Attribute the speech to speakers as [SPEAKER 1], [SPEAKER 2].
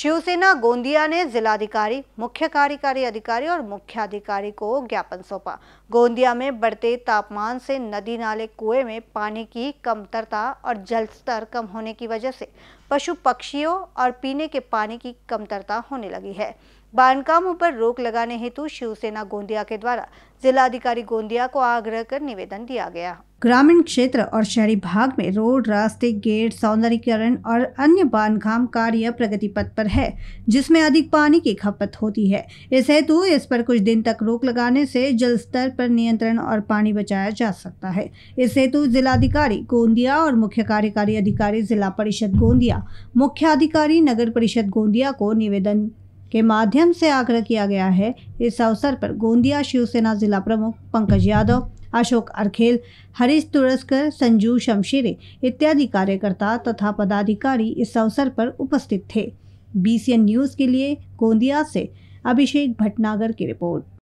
[SPEAKER 1] शिवसेना गोंदिया ने जिलाधिकारी मुख्य कार्यकारी अधिकारी और मुख्याधिकारी को ज्ञापन सौंपा गोंदिया में बढ़ते तापमान से नदी नाले कुएं में पानी की कमतरता और जल स्तर कम होने की वजह से पशु पक्षियों और पीने के पानी की कमतरता होने लगी है बांधकामों पर रोक लगाने हेतु शिवसेना गोंदिया के द्वारा जिलाधिकारी गोंदिया को आग्रह कर निवेदन दिया गया ग्रामीण क्षेत्र और शहरी भाग में रोड रास्ते गेट सौंदर्यीकरण और अन्य बांधकाम कार्य प्रगति पथ पर है जिसमें अधिक पानी की खपत होती है इस हेतु इस पर कुछ दिन तक रोक लगाने से जल स्तर पर नियंत्रण और पानी बचाया जा सकता है इस हेतु जिलाधिकारी गोंदिया और मुख्य कार्यकारी अधिकारी जिला परिषद गोंदिया मुख्य अधिकारी नगर परिषद गोंदिया को निवेदन के माध्यम से आग्रह किया गया है इस अवसर पर गोंदिया शिवसेना जिला प्रमुख पंकज यादव अशोक अरखेल हरीश तुरस्कर संजू शमशीरे इत्यादि कार्यकर्ता तथा पदाधिकारी इस अवसर पर उपस्थित थे बी न्यूज़ के लिए गोंदिया से अभिषेक भटनागर की रिपोर्ट